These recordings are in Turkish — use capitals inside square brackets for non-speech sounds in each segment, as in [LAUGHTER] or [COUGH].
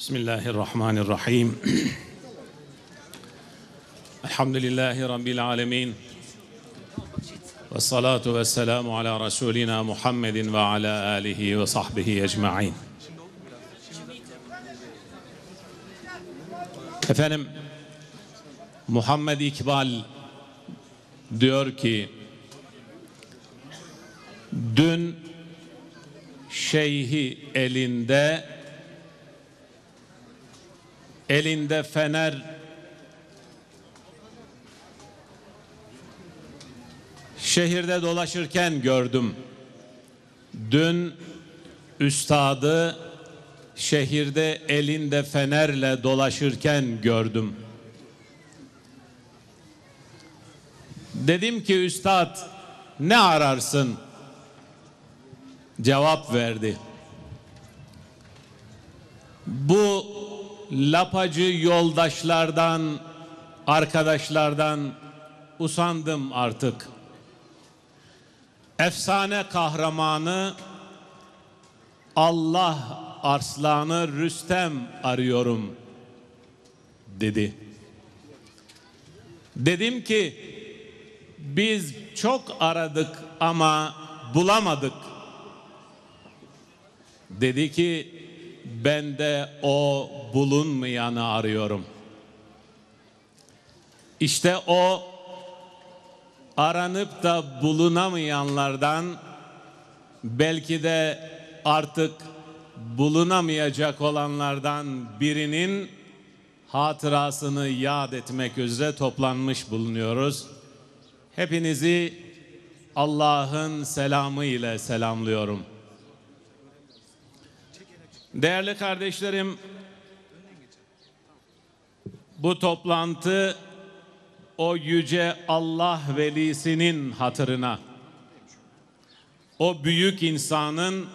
بسم الله الرحمن الرحيم الحمد لله رب العالمين والصلاة والسلام على رسولنا محمد وعلى آله وصحبه أجمعين Efendim Muhammed İkbal diyor ki dün şeyhi elinde elinde fener şehirde dolaşırken gördüm. Dün üstadı şehirde elinde fenerle dolaşırken gördüm. Dedim ki üstad ne ararsın? Cevap verdi. Bu lapacı yoldaşlardan, arkadaşlardan usandım artık. Efsane kahramanı Allah arslanı Rüstem arıyorum dedi. Dedim ki biz çok aradık ama bulamadık. Dedi ki ben de o bulunmayanı arıyorum. İşte o aranıp da bulunamayanlardan belki de artık bulunamayacak olanlardan birinin hatırasını yad etmek üzere toplanmış bulunuyoruz. Hepinizi Allah'ın selamı ile selamlıyorum. Değerli kardeşlerim, bu toplantı o yüce Allah velisinin hatırına, o büyük insanın,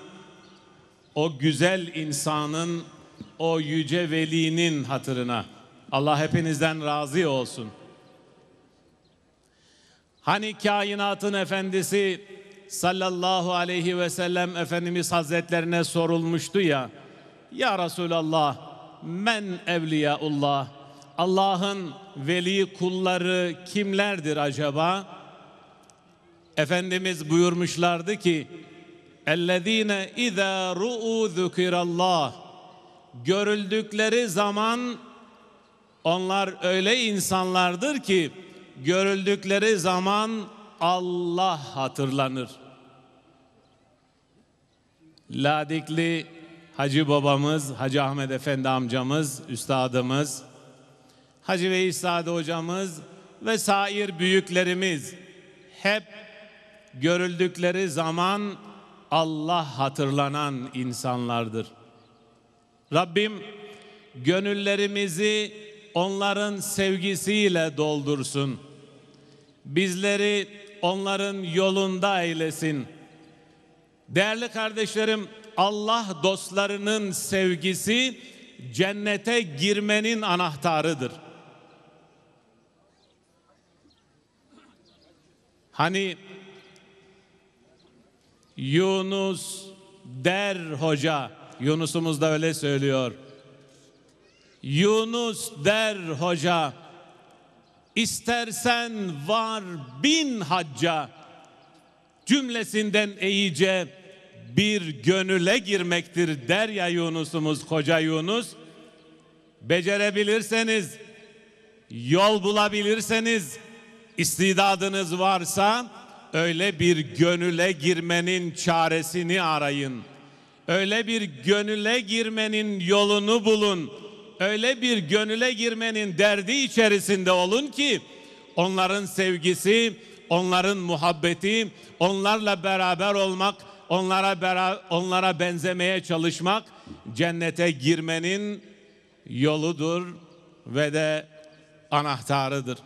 o güzel insanın, o yüce velinin hatırına. Allah hepinizden razı olsun. Hani kainatın efendisi sallallahu aleyhi ve sellem Efendimiz Hazretlerine sorulmuştu ya, ya Resulallah men evliyaullah Allah'ın veli kulları kimlerdir acaba? Efendimiz buyurmuşlardı ki اَلَّذ۪ينَ اِذَا رُؤُوا ذُكِرَ اللّٰهِ Görüldükleri zaman onlar öyle insanlardır ki görüldükleri zaman Allah hatırlanır. Ladikli Hacı babamız, Hacı Ahmet Efendi amcamız, üstadımız, Hacı ve İsade hocamız ve sair büyüklerimiz hep görüldükleri zaman Allah hatırlanan insanlardır. Rabbim gönüllerimizi onların sevgisiyle doldursun. Bizleri onların yolunda eylesin. Değerli kardeşlerim, Allah dostlarının sevgisi cennete girmenin anahtarıdır. Hani Yunus der hoca, Yunus'umuz da öyle söylüyor. Yunus der hoca, istersen var bin hacca cümlesinden iyice bir gönüle girmektir der ya Yunus'umuz koca Yunus. Becerebilirseniz, yol bulabilirseniz, istidadınız varsa öyle bir gönüle girmenin çaresini arayın. Öyle bir gönüle girmenin yolunu bulun. Öyle bir gönüle girmenin derdi içerisinde olun ki onların sevgisi, onların muhabbeti, onlarla beraber olmak onlara beraber, onlara benzemeye çalışmak cennete girmenin yoludur ve de anahtarıdır.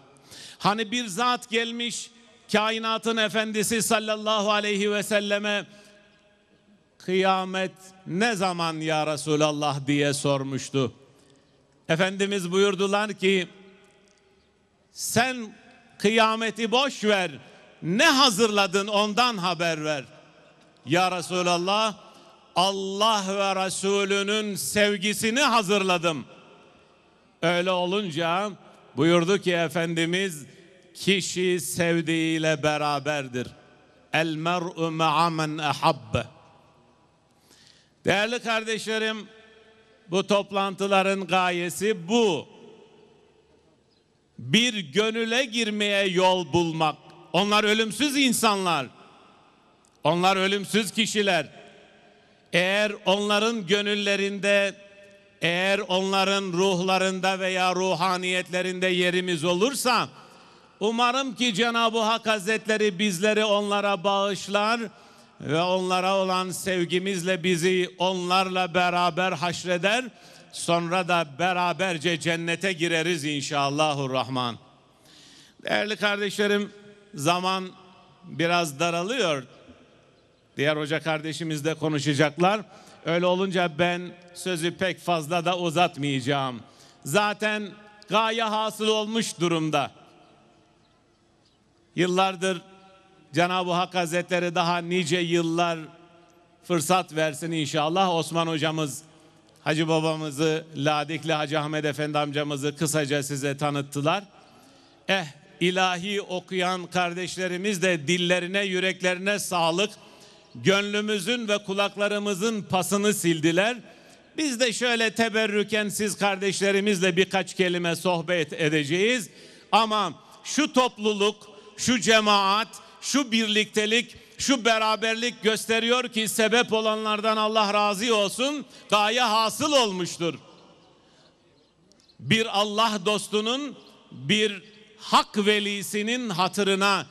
Hani bir zat gelmiş kainatın efendisi sallallahu aleyhi ve selleme kıyamet ne zaman ya Resulallah diye sormuştu. Efendimiz buyurdular ki sen kıyameti boş ver ne hazırladın ondan haber ver.'' Ya Resulallah Allah ve Resulünün sevgisini hazırladım. Öyle olunca buyurdu ki Efendimiz kişi sevdiğiyle beraberdir. El mer'u ma'a men Değerli kardeşlerim bu toplantıların gayesi bu. Bir gönüle girmeye yol bulmak. Onlar ölümsüz insanlar. Onlar ölümsüz kişiler. Eğer onların gönüllerinde, eğer onların ruhlarında veya ruhaniyetlerinde yerimiz olursa, umarım ki Cenab-ı Hak Hazretleri bizleri onlara bağışlar ve onlara olan sevgimizle bizi onlarla beraber haşreder. Sonra da beraberce cennete gireriz inşallahurrahman. Değerli kardeşlerim zaman biraz daralıyor. Diğer hoca kardeşimiz de konuşacaklar. Öyle olunca ben sözü pek fazla da uzatmayacağım. Zaten gaye hasıl olmuş durumda. Yıllardır Cenab-ı Hak Hazretleri daha nice yıllar fırsat versin inşallah. Osman hocamız, Hacı babamızı, Ladikli Hacı Ahmet Efendi amcamızı kısaca size tanıttılar. Eh ilahi okuyan kardeşlerimiz de dillerine, yüreklerine sağlık gönlümüzün ve kulaklarımızın pasını sildiler. Biz de şöyle teberrüken siz kardeşlerimizle birkaç kelime sohbet edeceğiz. Ama şu topluluk, şu cemaat, şu birliktelik, şu beraberlik gösteriyor ki sebep olanlardan Allah razı olsun gaye hasıl olmuştur. Bir Allah dostunun, bir hak velisinin hatırına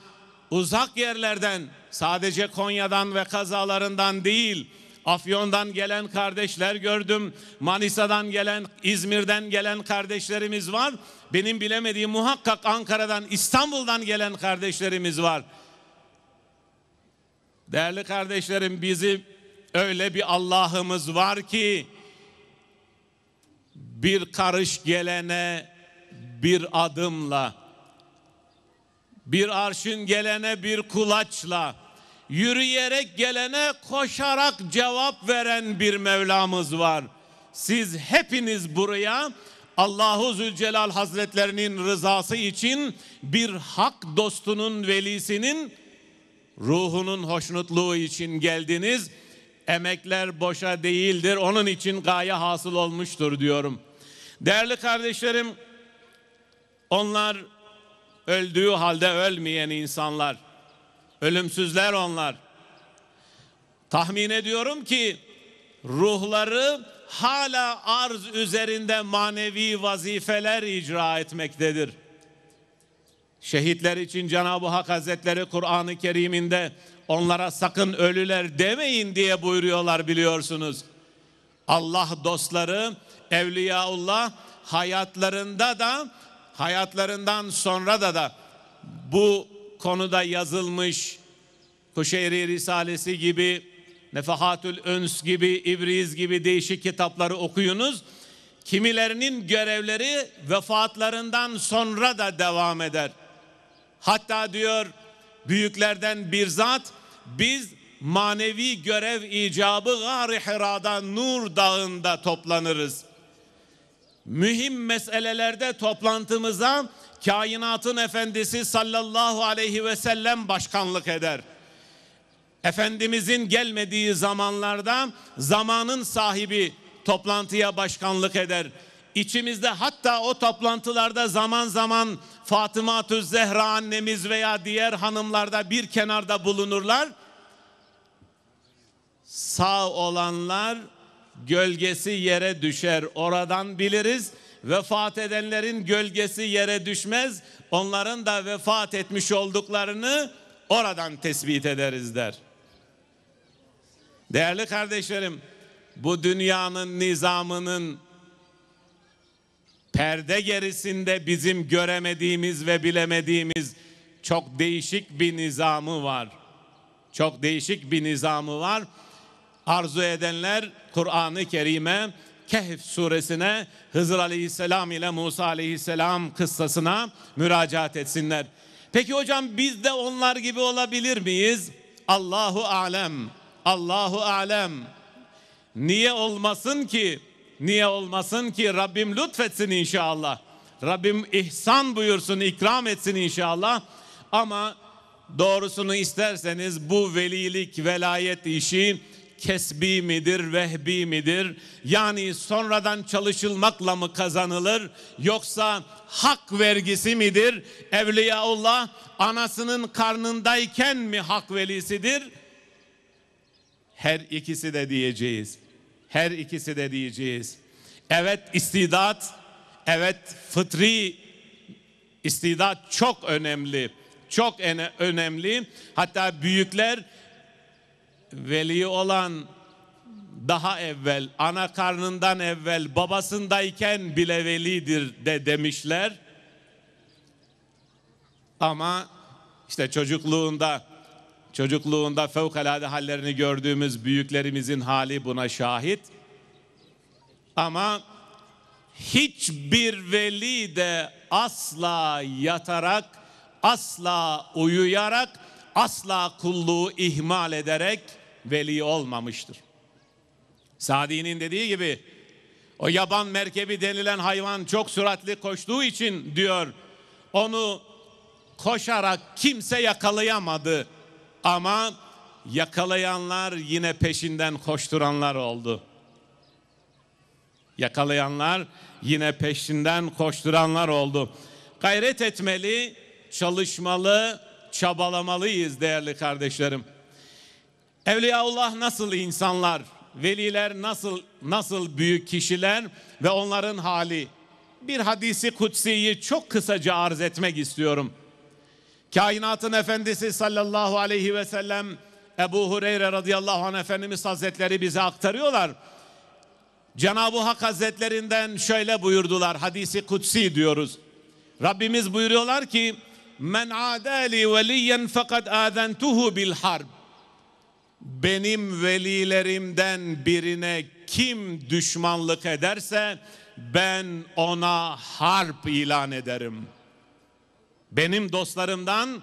uzak yerlerden Sadece Konya'dan ve kazalarından değil, Afyon'dan gelen kardeşler gördüm. Manisa'dan gelen, İzmir'den gelen kardeşlerimiz var. Benim bilemediğim muhakkak Ankara'dan, İstanbul'dan gelen kardeşlerimiz var. Değerli kardeşlerim bizim öyle bir Allah'ımız var ki bir karış gelene bir adımla bir arşın gelene bir kulaçla, yürüyerek gelene koşarak cevap veren bir Mevlamız var. Siz hepiniz buraya Allahu Zülcelal Hazretlerinin rızası için bir hak dostunun velisinin ruhunun hoşnutluğu için geldiniz. Emekler boşa değildir. Onun için gaye hasıl olmuştur diyorum. Değerli kardeşlerim, onlar Öldüğü halde ölmeyen insanlar. Ölümsüzler onlar. Tahmin ediyorum ki ruhları hala arz üzerinde manevi vazifeler icra etmektedir. Şehitler için Cenab-ı Hak Hazretleri Kur'an-ı Kerim'inde onlara sakın ölüler demeyin diye buyuruyorlar biliyorsunuz. Allah dostları, Evliyaullah hayatlarında da hayatlarından sonra da da bu konuda yazılmış Kuşeyri Risalesi gibi, Nefahatül Öns gibi, İbriz gibi değişik kitapları okuyunuz. Kimilerinin görevleri vefatlarından sonra da devam eder. Hatta diyor büyüklerden bir zat biz manevi görev icabı gâr Hira'da Nur Dağı'nda toplanırız mühim meselelerde toplantımıza kainatın efendisi sallallahu aleyhi ve sellem başkanlık eder. Efendimizin gelmediği zamanlarda zamanın sahibi toplantıya başkanlık eder. İçimizde hatta o toplantılarda zaman zaman Fatıma Zehra annemiz veya diğer hanımlarda bir kenarda bulunurlar. Sağ olanlar gölgesi yere düşer. Oradan biliriz. Vefat edenlerin gölgesi yere düşmez. Onların da vefat etmiş olduklarını oradan tespit ederiz der. Değerli kardeşlerim, bu dünyanın nizamının perde gerisinde bizim göremediğimiz ve bilemediğimiz çok değişik bir nizamı var. Çok değişik bir nizamı var. Arzu edenler Kur'an-ı Kerim'e, Kehf suresine, Hızır aleyhisselam ile Musa aleyhisselam kıssasına müracaat etsinler. Peki hocam biz de onlar gibi olabilir miyiz? Allahu alem. Allahu alem. Niye olmasın ki? Niye olmasın ki? Rabbim lütfetsin inşallah. Rabbim ihsan buyursun, ikram etsin inşallah. Ama doğrusunu isterseniz bu velilik, velayet işi kesbi midir, vehbi midir? Yani sonradan çalışılmakla mı kazanılır yoksa hak vergisi midir? Evliyaullah anasının karnındayken mi hak velisidir? Her ikisi de diyeceğiz. Her ikisi de diyeceğiz. Evet istidat, evet fıtri istidat çok önemli. Çok önemli. Hatta büyükler veli olan daha evvel, ana karnından evvel, babasındayken bile velidir de demişler. Ama işte çocukluğunda, çocukluğunda fevkalade hallerini gördüğümüz büyüklerimizin hali buna şahit. Ama hiçbir veli de asla yatarak, asla uyuyarak, asla kulluğu ihmal ederek veli olmamıştır. Sadi'nin dediği gibi o yaban merkebi denilen hayvan çok süratli koştuğu için diyor onu koşarak kimse yakalayamadı ama yakalayanlar yine peşinden koşturanlar oldu. Yakalayanlar yine peşinden koşturanlar oldu. Gayret etmeli, çalışmalı, çabalamalıyız değerli kardeşlerim. Evliyaullah nasıl insanlar? Veliler nasıl nasıl büyük kişiler ve onların hali? Bir hadisi kutsiyi çok kısaca arz etmek istiyorum. Kainatın efendisi sallallahu aleyhi ve sellem Ebu Hureyre radıyallahu anh Efendimiz Hazretleri bize aktarıyorlar. Cenab-ı Hak Hazretlerinden şöyle buyurdular. Hadisi kutsi diyoruz. Rabbimiz buyuruyorlar ki men adali veliyen fakat azentuhu bil harb benim velilerimden birine kim düşmanlık ederse ben ona harp ilan ederim. Benim dostlarımdan,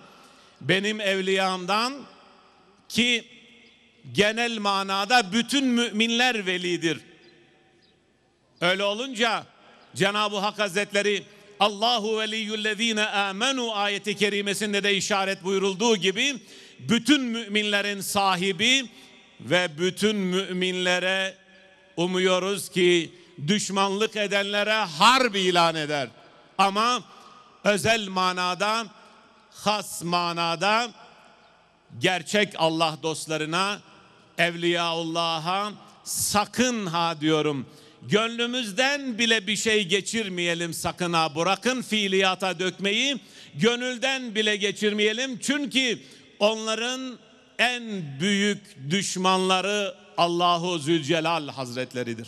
benim evliyamdan ki genel manada bütün müminler velidir. Öyle olunca Cenab-ı Hak Hazretleri Allahu veliyyüllezine amenu ayeti kerimesinde de işaret buyurulduğu gibi bütün müminlerin sahibi ve bütün müminlere umuyoruz ki düşmanlık edenlere harbi ilan eder. Ama özel manada, has manada gerçek Allah dostlarına, Evliyaullah'a sakın ha diyorum. Gönlümüzden bile bir şey geçirmeyelim sakın ha. Bırakın fiiliyata dökmeyi. Gönülden bile geçirmeyelim. Çünkü onların en büyük düşmanları Allahu Zülcelal Hazretleridir.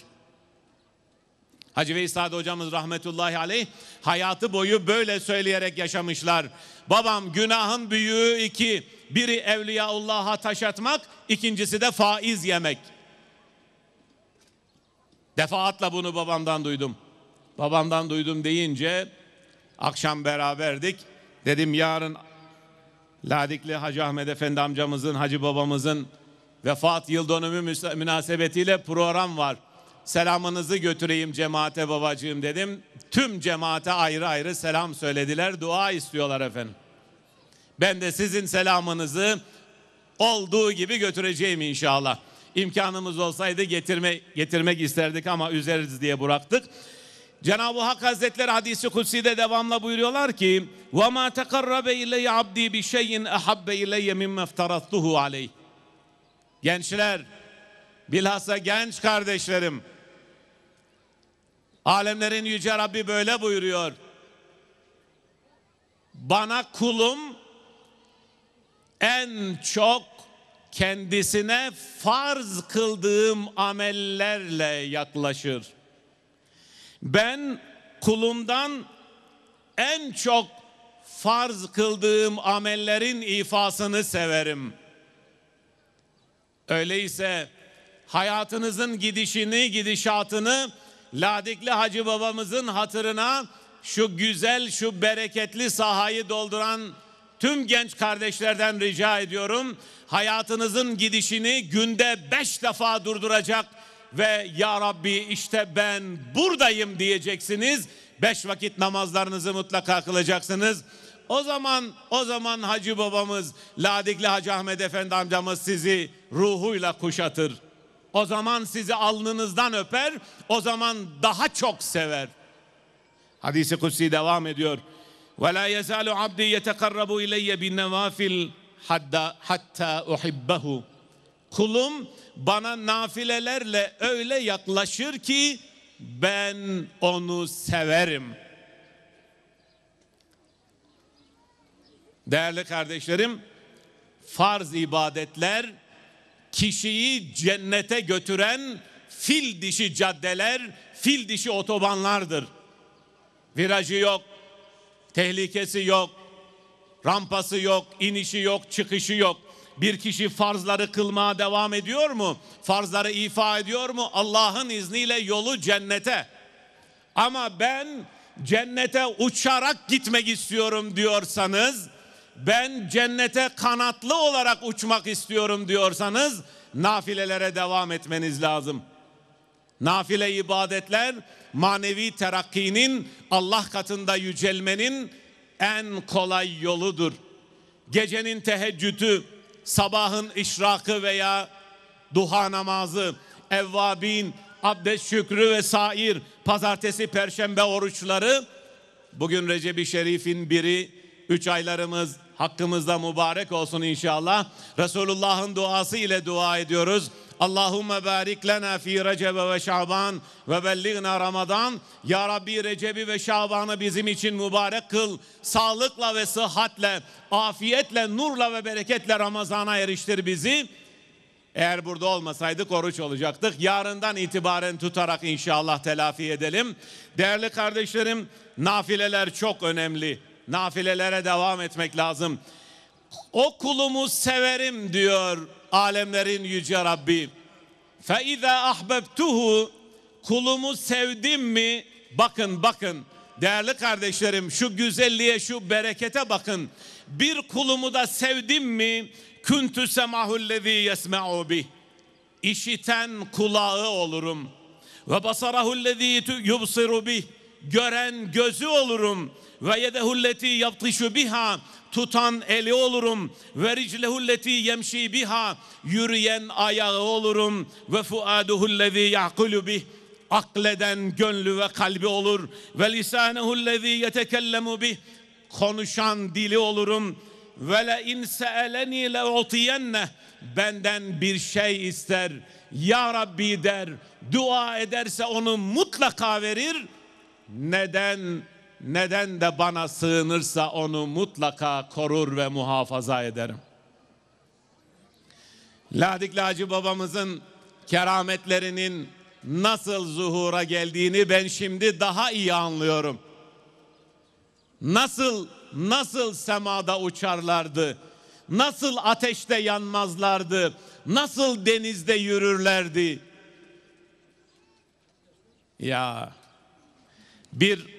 Hacı Veysade hocamız rahmetullahi aleyh hayatı boyu böyle söyleyerek yaşamışlar. Babam günahın büyüğü iki. Biri Evliyaullah'a taş atmak, ikincisi de faiz yemek. Defaatla bunu babamdan duydum. Babamdan duydum deyince akşam beraberdik. Dedim yarın Ladikli Hacı Ahmet Efendi amcamızın, Hacı babamızın vefat yıl dönümü münasebetiyle program var. Selamınızı götüreyim cemaate babacığım dedim. Tüm cemaate ayrı ayrı selam söylediler, dua istiyorlar efendim. Ben de sizin selamınızı olduğu gibi götüreceğim inşallah. İmkanımız olsaydı getirme, getirmek isterdik ama üzeriz diye bıraktık. Cenab-ı Hak Hazretleri hadisi kutsi'de devamla buyuruyorlar ki وَمَا تَقَرَّبَ اِلَيَّ عَبْدِي بِشَيْءٍ اَحَبَّ اِلَيَّ مِمَّ اَفْتَرَضْتُهُ عَلَيْهِ Gençler, bilhassa genç kardeşlerim, alemlerin Yüce Rabbi böyle buyuruyor. Bana kulum en çok kendisine farz kıldığım amellerle yaklaşır. Ben kulumdan en çok farz kıldığım amellerin ifasını severim. Öyleyse hayatınızın gidişini, gidişatını Ladikli Hacı babamızın hatırına şu güzel, şu bereketli sahayı dolduran tüm genç kardeşlerden rica ediyorum. Hayatınızın gidişini günde beş defa durduracak ve Ya Rabbi işte ben buradayım diyeceksiniz. Beş vakit namazlarınızı mutlaka kılacaksınız. O zaman o zaman Hacı babamız Ladikli Hacı Ahmet Efendi amcamız sizi ruhuyla kuşatır. O zaman sizi alnınızdan öper. O zaman daha çok sever. Hadisi kutsi devam ediyor. Ve la yezalu abdi yetekarrabu ileyye bin nevafil hatta hatta Kulum bana nafilelerle öyle yaklaşır ki ben onu severim. Değerli kardeşlerim, farz ibadetler kişiyi cennete götüren fil dişi caddeler, fil dişi otobanlardır. Virajı yok, tehlikesi yok, rampası yok, inişi yok, çıkışı yok. Bir kişi farzları kılmaya devam ediyor mu? Farzları ifa ediyor mu? Allah'ın izniyle yolu cennete. Ama ben cennete uçarak gitmek istiyorum diyorsanız, ben cennete kanatlı olarak uçmak istiyorum diyorsanız nafilelere devam etmeniz lazım. Nafile ibadetler manevi terakkinin Allah katında yücelmenin en kolay yoludur. Gecenin teheccüdü, sabahın işrakı veya duha namazı, evvabin, abdest şükrü ve sair, pazartesi, perşembe oruçları, bugün Recep-i Şerif'in biri, üç aylarımız hakkımızda mübarek olsun inşallah. Resulullah'ın duası ile dua ediyoruz. Allahumme barik lena fi Recebe ve Şaban ve belligna Ramazan. Ya Rabbi Recep'i ve Şaban'ı bizim için mübarek kıl. Sağlıkla ve sıhhatle, afiyetle, nurla ve bereketle Ramazan'a eriştir bizi. Eğer burada olmasaydık oruç olacaktık. Yarından itibaren tutarak inşallah telafi edelim. Değerli kardeşlerim, nafileler çok önemli. Nafilelere devam etmek lazım. O kulumu severim diyor alemlerin yüce Rabbi. Fe izâ kulumu sevdim mi? Bakın bakın değerli kardeşlerim şu güzelliğe şu berekete bakın. Bir kulumu da sevdim mi? Küntü semahullezî yesme'u bih. İşiten kulağı olurum. Ve basarahullezî yubsiru bih. Gören gözü olurum. Ve yedehulleti yaptışu biha tutan eli olurum. Ve hulleti yemşi biha yürüyen ayağı olurum. Ve fuadu fuaduhullezi ya'kulu bih akleden gönlü ve kalbi olur. Ve lisanı lisanehullezi yetekellemu bih konuşan dili olurum. Ve le in se'eleni le utiyenne benden bir şey ister. Ya Rabbi der, dua ederse onu mutlaka verir. Neden? neden de bana sığınırsa onu mutlaka korur ve muhafaza ederim. Ladik Lacı babamızın kerametlerinin nasıl zuhura geldiğini ben şimdi daha iyi anlıyorum. Nasıl nasıl semada uçarlardı? Nasıl ateşte yanmazlardı? Nasıl denizde yürürlerdi? Ya bir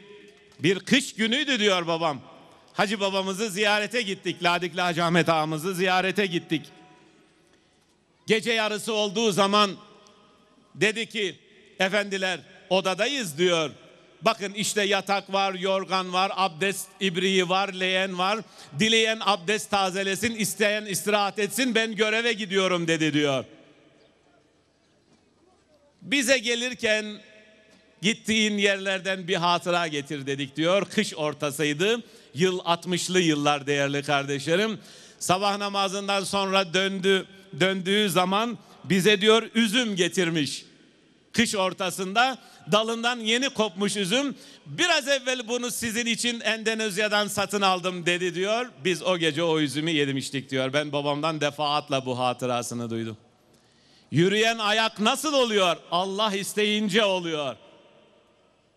bir kış günüydü diyor babam. Hacı babamızı ziyarete gittik. Ladikli Hacı Ahmet ağamızı ziyarete gittik. Gece yarısı olduğu zaman dedi ki efendiler odadayız diyor. Bakın işte yatak var, yorgan var, abdest ibriği var, leyen var. Dileyen abdest tazelesin, isteyen istirahat etsin. Ben göreve gidiyorum dedi diyor. Bize gelirken Gittiğin yerlerden bir hatıra getir dedik diyor. Kış ortasıydı. Yıl 60'lı yıllar değerli kardeşlerim. Sabah namazından sonra döndü. Döndüğü zaman bize diyor üzüm getirmiş. Kış ortasında dalından yeni kopmuş üzüm. Biraz evvel bunu sizin için Endonezya'dan satın aldım dedi diyor. Biz o gece o üzümü yemiştik diyor. Ben babamdan defaatla bu hatırasını duydum. Yürüyen ayak nasıl oluyor? Allah isteyince oluyor.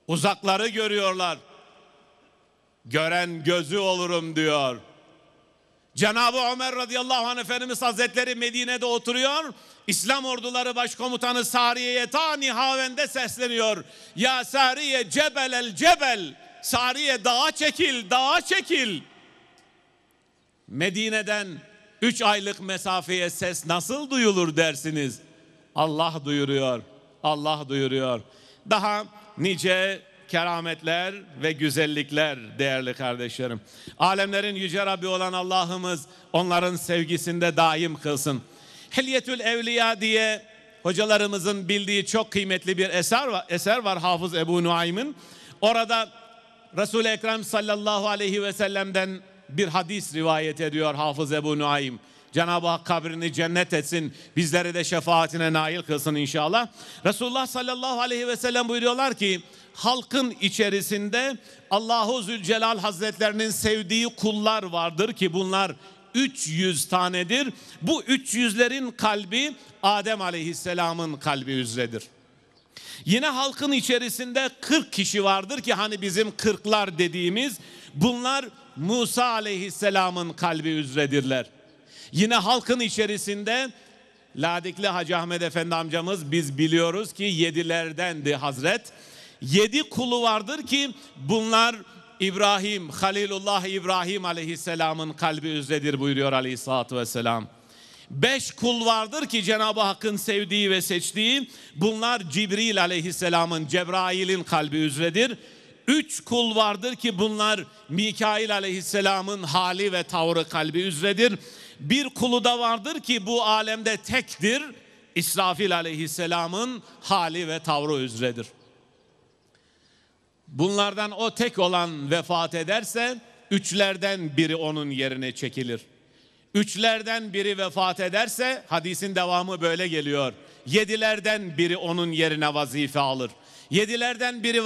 Uzakları görüyorlar. Gören gözü olurum diyor. Cenab-ı Ömer radıyallahu anh Efendimiz Hazretleri Medine'de oturuyor. İslam orduları başkomutanı Sariye'ye ta Nihaven'de sesleniyor. Ya Sariye cebel el cebel. Sariye dağa çekil, dağa çekil. Medine'den üç aylık mesafeye ses nasıl duyulur dersiniz? Allah duyuruyor, Allah duyuruyor. Daha nice kerametler ve güzellikler değerli kardeşlerim. Alemlerin yüce Rabbi olan Allah'ımız onların sevgisinde daim kılsın. Hilyetül Evliya diye hocalarımızın bildiği çok kıymetli bir eser var, eser var Hafız Ebu Nuaym'ın. Orada Resul-i Ekrem sallallahu aleyhi ve sellem'den bir hadis rivayet ediyor Hafız Ebu Nuaym. Cenab-ı Hak kabrini cennet etsin. Bizleri de şefaatine nail kılsın inşallah. Resulullah sallallahu aleyhi ve sellem buyuruyorlar ki halkın içerisinde Allahu Zülcelal Hazretlerinin sevdiği kullar vardır ki bunlar 300 tanedir. Bu 300'lerin kalbi Adem Aleyhisselam'ın kalbi üzredir. Yine halkın içerisinde 40 kişi vardır ki hani bizim 40'lar dediğimiz bunlar Musa Aleyhisselam'ın kalbi üzredirler. Yine halkın içerisinde Ladikli Hacı Ahmet Efendi amcamız biz biliyoruz ki yedilerdendi Hazret. Yedi kulu vardır ki bunlar İbrahim, Halilullah İbrahim aleyhisselamın kalbi üzredir buyuruyor aleyhissalatü vesselam. Beş kul vardır ki Cenab-ı Hakk'ın sevdiği ve seçtiği. Bunlar Cibril aleyhisselamın, Cebrail'in kalbi üzredir. Üç kul vardır ki bunlar Mikail aleyhisselamın hali ve tavrı kalbi üzredir bir kulu da vardır ki bu alemde tektir. İsrafil aleyhisselamın hali ve tavrı üzredir. Bunlardan o tek olan vefat ederse üçlerden biri onun yerine çekilir. Üçlerden biri vefat ederse hadisin devamı böyle geliyor. Yedilerden biri onun yerine vazife alır. Yedilerden biri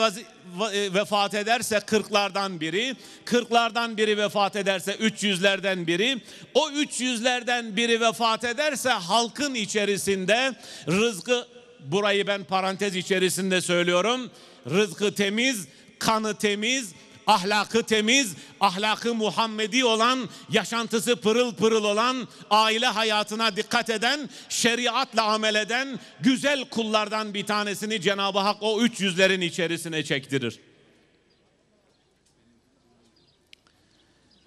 e, vefat ederse kırklardan biri, kırklardan biri vefat ederse üç yüzlerden biri, o üç yüzlerden biri vefat ederse halkın içerisinde rızkı, burayı ben parantez içerisinde söylüyorum, rızkı temiz, kanı temiz, ahlakı temiz, ahlakı Muhammedi olan, yaşantısı pırıl pırıl olan, aile hayatına dikkat eden, şeriatla amel eden güzel kullardan bir tanesini Cenab-ı Hak o üç yüzlerin içerisine çektirir.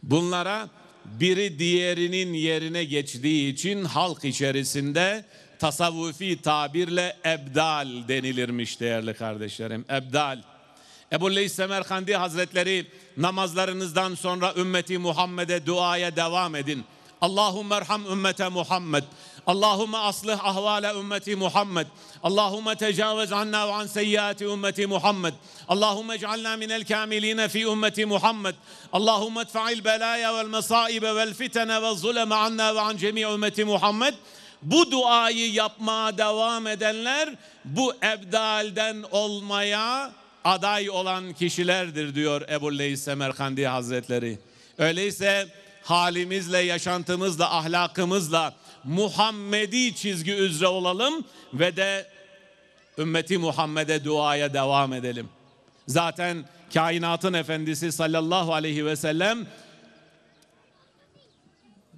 Bunlara biri diğerinin yerine geçtiği için halk içerisinde tasavvufi tabirle ebdal denilirmiş değerli kardeşlerim. Ebdal. Ebu Leys Semerkandi Hazretleri namazlarınızdan sonra ümmeti Muhammed'e duaya devam edin. Allahümme erham ümmete Muhammed. Allahümme aslih ahvale ümmeti Muhammed. Allahümme tecavüz anna ve an seyyati ümmeti Muhammed. Allahümme ec'alna minel kamiline fi ümmeti Muhammed. Allahümme etfa'il belaya vel mesaibe vel fitene ve zuleme anna ve an cemi ümmeti Muhammed. Bu duayı yapmaya devam edenler bu ebdalden olmaya, aday olan kişilerdir diyor Ebu Leys Semerkandi Hazretleri. Öyleyse halimizle, yaşantımızla, ahlakımızla Muhammedi çizgi üzere olalım ve de ümmeti Muhammed'e duaya devam edelim. Zaten kainatın efendisi sallallahu aleyhi ve sellem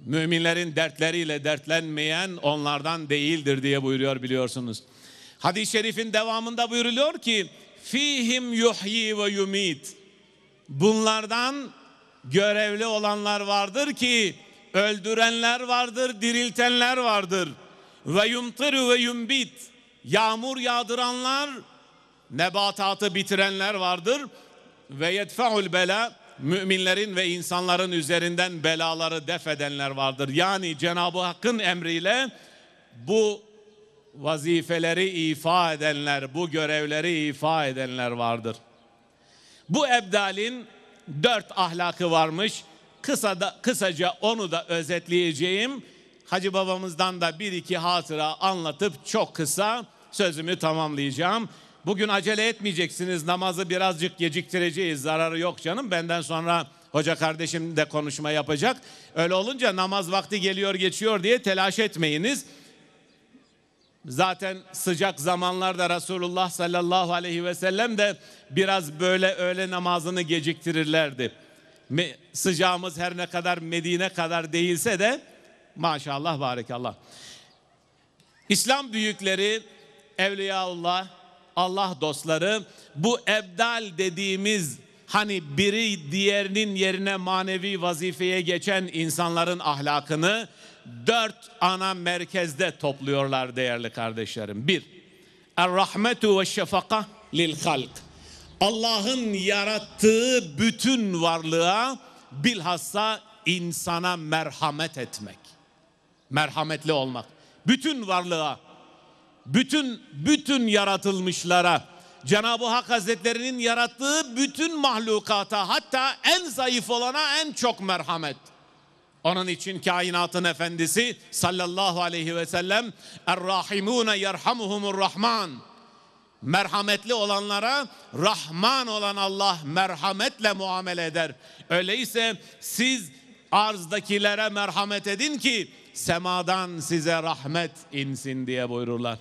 müminlerin dertleriyle dertlenmeyen onlardan değildir diye buyuruyor biliyorsunuz. Hadis-i şerifin devamında buyuruluyor ki fihim yuhyi ve yumit. Bunlardan görevli olanlar vardır ki öldürenler vardır, diriltenler vardır. Ve yumtiru ve yumbit. Yağmur yağdıranlar, nebatatı bitirenler vardır. Ve yedfe'ul bela müminlerin ve insanların üzerinden belaları def edenler vardır. Yani Cenab-ı Hakk'ın emriyle bu vazifeleri ifa edenler, bu görevleri ifa edenler vardır. Bu ebdalin dört ahlakı varmış. Kısa da, kısaca onu da özetleyeceğim. Hacı babamızdan da bir iki hatıra anlatıp çok kısa sözümü tamamlayacağım. Bugün acele etmeyeceksiniz. Namazı birazcık geciktireceğiz. Zararı yok canım. Benden sonra hoca kardeşim de konuşma yapacak. Öyle olunca namaz vakti geliyor geçiyor diye telaş etmeyiniz. Zaten sıcak zamanlarda Resulullah sallallahu aleyhi ve sellem de biraz böyle öğle namazını geciktirirlerdi. Sıcağımız her ne kadar Medine kadar değilse de maşallah barakallah. İslam büyükleri, evliyaullah, Allah dostları bu ebdal dediğimiz hani biri diğerinin yerine manevi vazifeye geçen insanların ahlakını dört ana merkezde topluyorlar değerli kardeşlerim. Bir, er-rahmetu ve şefaka lil halk. Allah'ın yarattığı bütün varlığa bilhassa insana merhamet etmek. Merhametli olmak. Bütün varlığa, bütün bütün yaratılmışlara, Cenab-ı Hak Hazretlerinin yarattığı bütün mahlukata hatta en zayıf olana en çok merhamet. Onun için kainatın efendisi sallallahu aleyhi ve sellem Errahimune yerhamuhumur rahman Merhametli olanlara Rahman olan Allah merhametle muamele eder. Öyleyse siz arzdakilere merhamet edin ki semadan size rahmet insin diye buyururlar.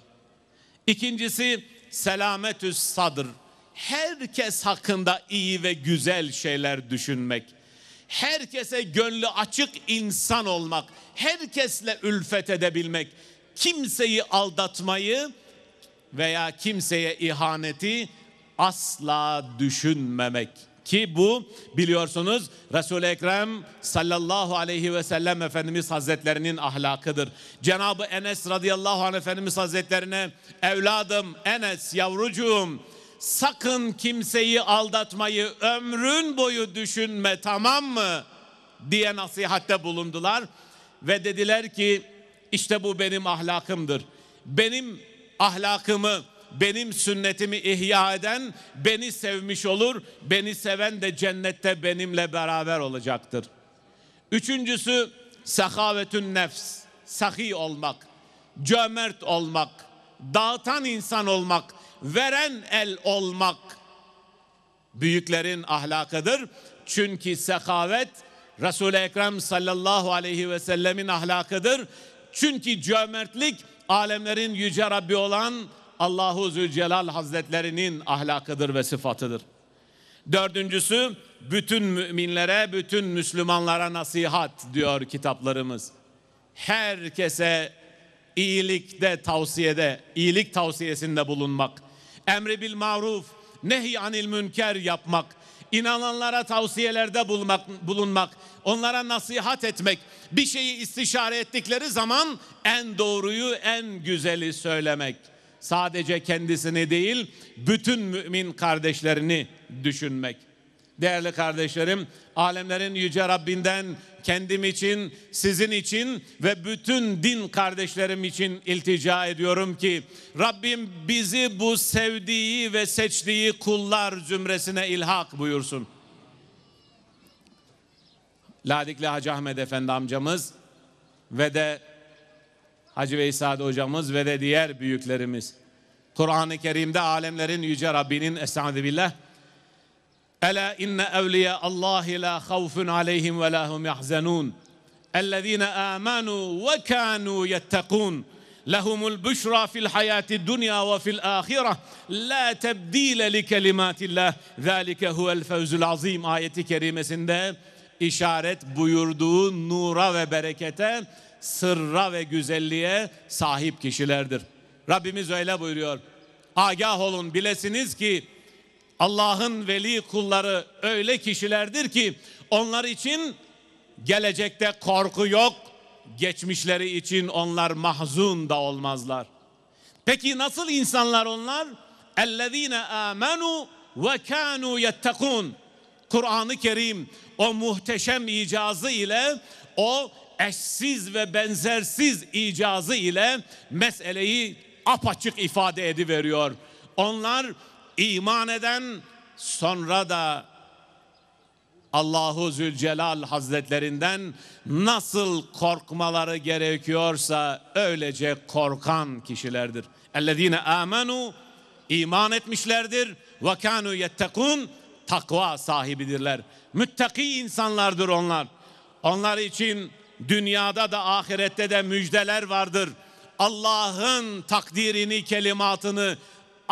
İkincisi selametü sadr. Herkes hakkında iyi ve güzel şeyler düşünmek herkese gönlü açık insan olmak, herkesle ülfet edebilmek, kimseyi aldatmayı veya kimseye ihaneti asla düşünmemek. Ki bu biliyorsunuz Resul-i Ekrem sallallahu aleyhi ve sellem Efendimiz Hazretlerinin ahlakıdır. Cenabı Enes radıyallahu anh Efendimiz Hazretlerine evladım Enes yavrucuğum sakın kimseyi aldatmayı ömrün boyu düşünme tamam mı diye nasihatte bulundular ve dediler ki işte bu benim ahlakımdır. Benim ahlakımı, benim sünnetimi ihya eden beni sevmiş olur. Beni seven de cennette benimle beraber olacaktır. Üçüncüsü sehavetün nefs, sahi olmak, cömert olmak, dağıtan insan olmak, veren el olmak büyüklerin ahlakıdır. Çünkü sekavet Resul-i Ekrem sallallahu aleyhi ve sellemin ahlakıdır. Çünkü cömertlik alemlerin yüce Rabbi olan Allahu Zülcelal Hazretlerinin ahlakıdır ve sıfatıdır. Dördüncüsü bütün müminlere, bütün Müslümanlara nasihat diyor kitaplarımız. Herkese iyilikte tavsiyede, iyilik tavsiyesinde bulunmak emri bil maruf, nehy anil münker yapmak, inananlara tavsiyelerde bulmak, bulunmak, onlara nasihat etmek, bir şeyi istişare ettikleri zaman en doğruyu, en güzeli söylemek. Sadece kendisini değil, bütün mümin kardeşlerini düşünmek. Değerli kardeşlerim, alemlerin yüce Rabbinden kendim için, sizin için ve bütün din kardeşlerim için iltica ediyorum ki Rabbim bizi bu sevdiği ve seçtiği kullar zümresine ilhak buyursun. Ladikli Hacı Ahmet Efendi amcamız ve de Hacı Veysade hocamız ve de diğer büyüklerimiz. Kur'an-ı Kerim'de alemlerin yüce Rabbinin Estağfirullah Ela inne evliya Allahi la havfun aleyhim ve la hum yahzanun. Ellezine amanu ve kanu yettekun. Lehumul büşra fil hayati dunya ve fil ahireh. La tebdile li kelimatillah. Zalike huvel fevzul azim ayeti kerimesinde işaret buyurduğu nura ve berekete, sırra ve güzelliğe sahip kişilerdir. Rabbimiz öyle buyuruyor. Agah olun bilesiniz ki Allah'ın veli kulları öyle kişilerdir ki onlar için gelecekte korku yok. Geçmişleri için onlar mahzun da olmazlar. Peki nasıl insanlar onlar? اَلَّذ۪ينَ آمَنُوا وَكَانُوا يَتَّقُونَ Kur'an-ı Kerim o muhteşem icazı ile o eşsiz ve benzersiz icazı ile meseleyi apaçık ifade ediveriyor. Onlar iman eden sonra da Allahu Zülcelal Hazretlerinden nasıl korkmaları gerekiyorsa öylece korkan kişilerdir. Ellezine amenu iman etmişlerdir ve kanu yettekun takva sahibidirler. Müttaki insanlardır onlar. Onlar için dünyada da ahirette de müjdeler vardır. Allah'ın takdirini, kelimatını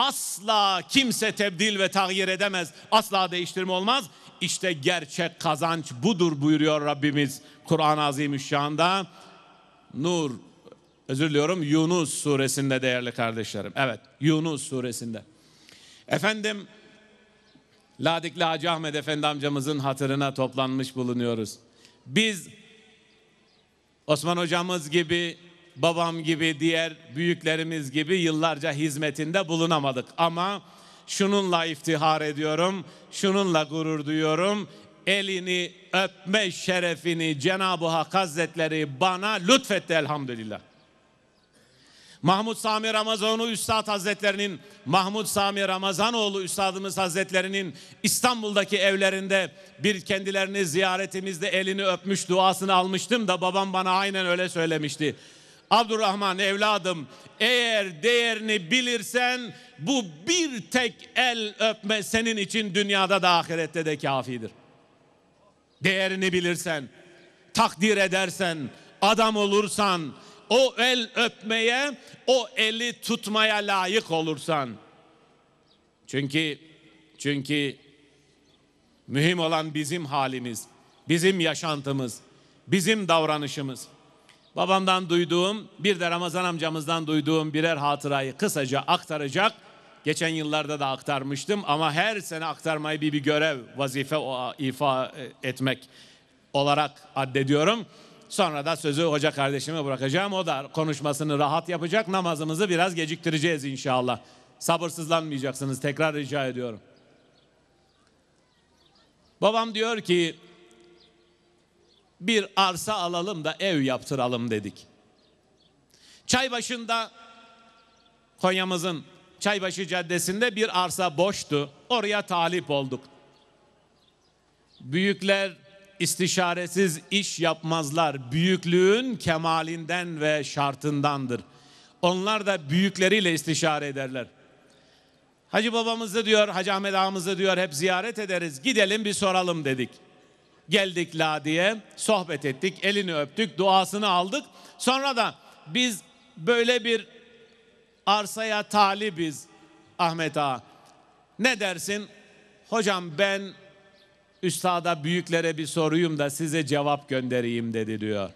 asla kimse tebdil ve tahir edemez. Asla değiştirme olmaz. İşte gerçek kazanç budur buyuruyor Rabbimiz Kur'an-ı Azimüşşan'da. Nur, özür diliyorum Yunus suresinde değerli kardeşlerim. Evet Yunus suresinde. Efendim Ladikli Hacı Ahmet Efendi amcamızın hatırına toplanmış bulunuyoruz. Biz Osman hocamız gibi babam gibi diğer büyüklerimiz gibi yıllarca hizmetinde bulunamadık. Ama şununla iftihar ediyorum, şununla gurur duyuyorum. Elini öpme şerefini Cenab-ı Hak Hazretleri bana lütfetti elhamdülillah. Mahmut Sami Ramazanoğlu Üstad Hazretlerinin, Mahmut Sami Ramazanoğlu Üstadımız Hazretlerinin İstanbul'daki evlerinde bir kendilerini ziyaretimizde elini öpmüş duasını almıştım da babam bana aynen öyle söylemişti. Abdurrahman evladım eğer değerini bilirsen bu bir tek el öpme senin için dünyada da ahirette de kafidir. Değerini bilirsen, takdir edersen, adam olursan, o el öpmeye, o eli tutmaya layık olursan. Çünkü çünkü mühim olan bizim halimiz, bizim yaşantımız, bizim davranışımız babamdan duyduğum, bir de Ramazan amcamızdan duyduğum birer hatırayı kısaca aktaracak. Geçen yıllarda da aktarmıştım ama her sene aktarmayı bir, bir görev, vazife ifa e, etmek olarak addediyorum. Sonra da sözü hoca kardeşime bırakacağım. O da konuşmasını rahat yapacak. Namazımızı biraz geciktireceğiz inşallah. Sabırsızlanmayacaksınız. Tekrar rica ediyorum. Babam diyor ki bir arsa alalım da ev yaptıralım dedik. Çaybaşı'nda Konya'mızın Çaybaşı Caddesi'nde bir arsa boştu. Oraya talip olduk. Büyükler istişaresiz iş yapmazlar. Büyüklüğün kemalinden ve şartındandır. Onlar da büyükleriyle istişare ederler. Hacı babamızı diyor, Hacı Ahmet ağamızı diyor hep ziyaret ederiz. Gidelim bir soralım dedik. Geldik la diye sohbet ettik, elini öptük, duasını aldık. Sonra da biz böyle bir arsaya talibiz Ahmet Ağa. Ne dersin? Hocam ben üstada büyüklere bir soruyum da size cevap göndereyim dedi diyor.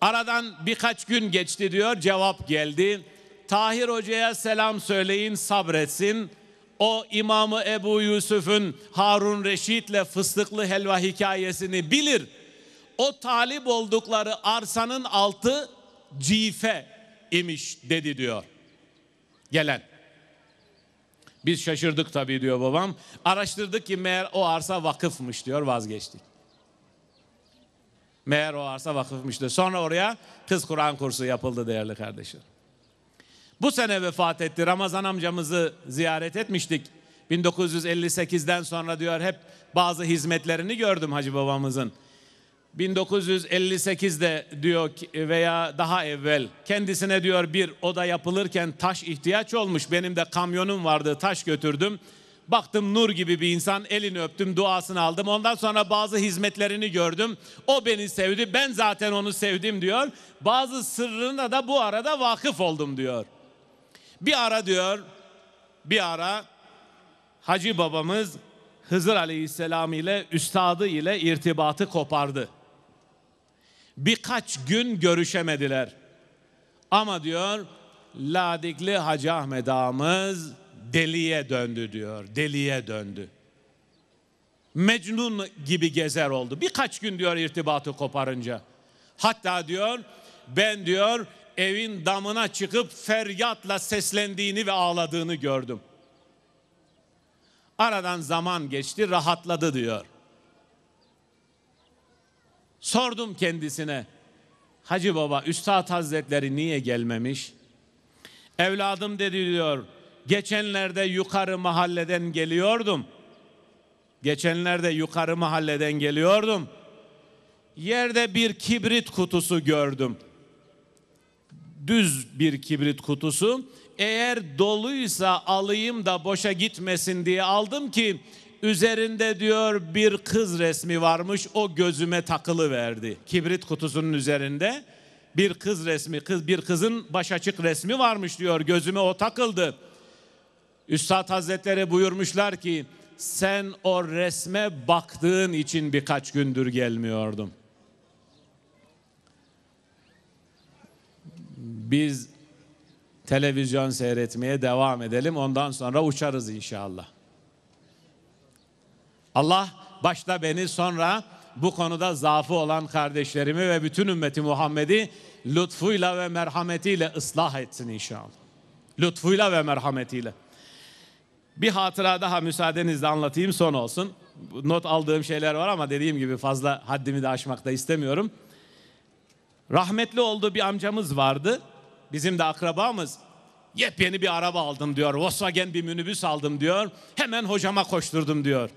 Aradan birkaç gün geçti diyor cevap geldi. Tahir Hoca'ya selam söyleyin sabretsin o İmamı Ebu Yusuf'un Harun Reşit'le fıstıklı helva hikayesini bilir. O talip oldukları arsanın altı cife imiş dedi diyor. Gelen. Biz şaşırdık tabii diyor babam. Araştırdık ki meğer o arsa vakıfmış diyor vazgeçtik. Meğer o arsa vakıfmıştı. Sonra oraya kız Kur'an kursu yapıldı değerli kardeşler. Bu sene vefat etti. Ramazan amcamızı ziyaret etmiştik. 1958'den sonra diyor hep bazı hizmetlerini gördüm hacı babamızın. 1958'de diyor veya daha evvel kendisine diyor bir oda yapılırken taş ihtiyaç olmuş. Benim de kamyonum vardı taş götürdüm. Baktım Nur gibi bir insan elini öptüm duasını aldım. Ondan sonra bazı hizmetlerini gördüm. O beni sevdi ben zaten onu sevdim diyor. Bazı sırrına da bu arada vakıf oldum diyor. Bir ara diyor, bir ara Hacı babamız Hızır Aleyhisselam ile üstadı ile irtibatı kopardı. Birkaç gün görüşemediler. Ama diyor Ladikli Hacı Ahmet ağamız deliye döndü diyor. Deliye döndü. Mecnun gibi gezer oldu. Birkaç gün diyor irtibatı koparınca. Hatta diyor ben diyor evin damına çıkıp feryatla seslendiğini ve ağladığını gördüm. Aradan zaman geçti, rahatladı diyor. Sordum kendisine, Hacı Baba, Üstad Hazretleri niye gelmemiş? Evladım dedi diyor, geçenlerde yukarı mahalleden geliyordum. Geçenlerde yukarı mahalleden geliyordum. Yerde bir kibrit kutusu gördüm.'' düz bir kibrit kutusu. Eğer doluysa alayım da boşa gitmesin diye aldım ki üzerinde diyor bir kız resmi varmış o gözüme takılı verdi. Kibrit kutusunun üzerinde bir kız resmi, kız bir kızın baş açık resmi varmış diyor. Gözüme o takıldı. Üstad Hazretleri buyurmuşlar ki sen o resme baktığın için birkaç gündür gelmiyordum. Biz televizyon seyretmeye devam edelim. Ondan sonra uçarız inşallah. Allah başta beni sonra bu konuda zaafı olan kardeşlerimi ve bütün ümmeti Muhammed'i lütfuyla ve merhametiyle ıslah etsin inşallah. Lütfuyla ve merhametiyle. Bir hatıra daha müsaadenizle anlatayım son olsun. Not aldığım şeyler var ama dediğim gibi fazla haddimi de aşmakta istemiyorum. Rahmetli oldu bir amcamız vardı bizim de akrabamız yepyeni bir araba aldım diyor. Volkswagen bir minibüs aldım diyor. Hemen hocama koşturdum diyor.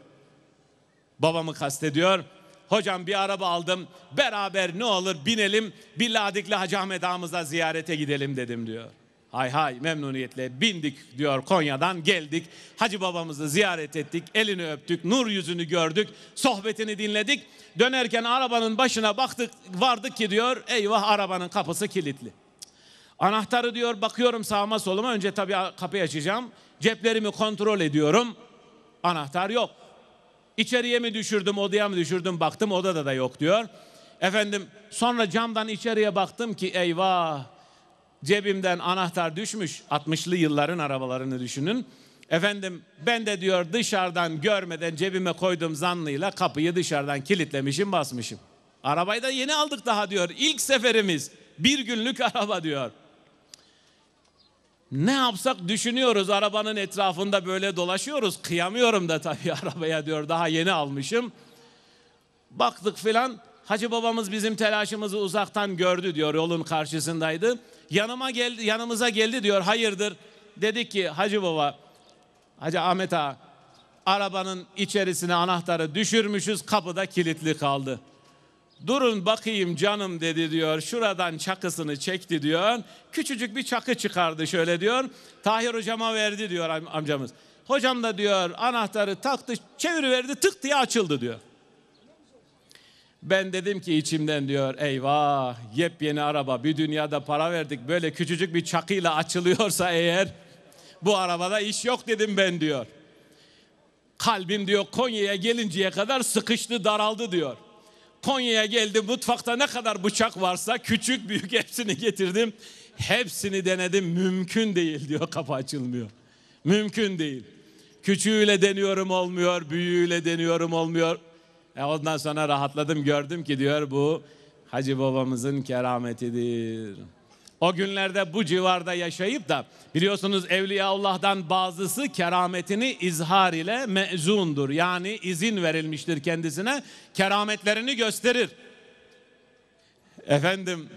Babamı kastediyor. Hocam bir araba aldım. Beraber ne olur binelim. Bir Ladikli Hacı Ahmet Ağamıza ziyarete gidelim dedim diyor. Hay hay memnuniyetle bindik diyor Konya'dan geldik. Hacı babamızı ziyaret ettik, elini öptük, nur yüzünü gördük, sohbetini dinledik. Dönerken arabanın başına baktık, vardık ki diyor eyvah arabanın kapısı kilitli. Anahtarı diyor bakıyorum sağıma soluma. Önce tabii kapıyı açacağım. Ceplerimi kontrol ediyorum. Anahtar yok. İçeriye mi düşürdüm, odaya mı düşürdüm baktım odada da yok diyor. Efendim sonra camdan içeriye baktım ki eyvah cebimden anahtar düşmüş. 60'lı yılların arabalarını düşünün. Efendim ben de diyor dışarıdan görmeden cebime koydum zanlıyla kapıyı dışarıdan kilitlemişim basmışım. Arabayı da yeni aldık daha diyor. İlk seferimiz bir günlük araba diyor. Ne yapsak düşünüyoruz arabanın etrafında böyle dolaşıyoruz. Kıyamıyorum da tabii [LAUGHS] arabaya diyor daha yeni almışım. Baktık filan Hacı babamız bizim telaşımızı uzaktan gördü diyor yolun karşısındaydı. Yanıma geldi, yanımıza geldi diyor hayırdır. Dedik ki Hacı baba, Hacı Ahmet ağa arabanın içerisine anahtarı düşürmüşüz kapıda kilitli kaldı. Durun bakayım canım dedi diyor. Şuradan çakısını çekti diyor. Küçücük bir çakı çıkardı şöyle diyor. Tahir hocama verdi diyor amcamız. Hocam da diyor anahtarı taktı çeviriverdi tık diye açıldı diyor. Ben dedim ki içimden diyor eyvah yepyeni araba bir dünyada para verdik böyle küçücük bir çakıyla açılıyorsa eğer bu arabada iş yok dedim ben diyor. Kalbim diyor Konya'ya gelinceye kadar sıkıştı daraldı diyor. Konya'ya geldim. Mutfakta ne kadar bıçak varsa küçük büyük hepsini getirdim. Hepsini denedim. Mümkün değil diyor kafa açılmıyor. Mümkün değil. Küçüğüyle deniyorum olmuyor, büyüğüyle deniyorum olmuyor. E ondan sonra rahatladım gördüm ki diyor bu Hacı babamızın kerametidir o günlerde bu civarda yaşayıp da biliyorsunuz Evliya Evliyaullah'dan bazısı kerametini izhar ile mezundur. Yani izin verilmiştir kendisine. Kerametlerini gösterir. Efendim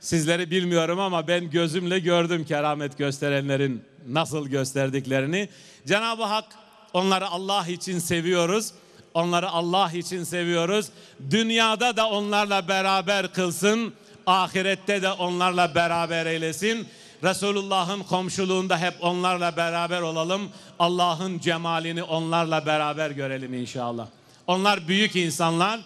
sizleri bilmiyorum ama ben gözümle gördüm keramet gösterenlerin nasıl gösterdiklerini. Cenab-ı Hak onları Allah için seviyoruz. Onları Allah için seviyoruz. Dünyada da onlarla beraber kılsın Ahirette de onlarla beraber eylesin. Resulullah'ın komşuluğunda hep onlarla beraber olalım. Allah'ın cemalini onlarla beraber görelim inşallah. Onlar büyük insanlar,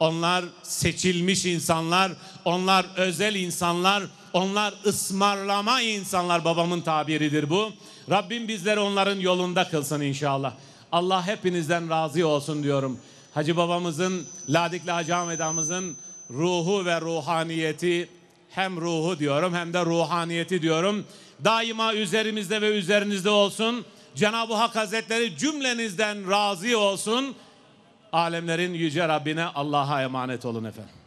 onlar seçilmiş insanlar, onlar özel insanlar, onlar ısmarlama insanlar babamın tabiridir bu. Rabbim bizleri onların yolunda kılsın inşallah. Allah hepinizden razı olsun diyorum. Hacı babamızın, Ladikli Hacı Ahmet ruhu ve ruhaniyeti hem ruhu diyorum hem de ruhaniyeti diyorum. Daima üzerimizde ve üzerinizde olsun. Cenab-ı Hak Hazretleri cümlenizden razı olsun. Alemlerin yüce Rabbine Allah'a emanet olun efendim.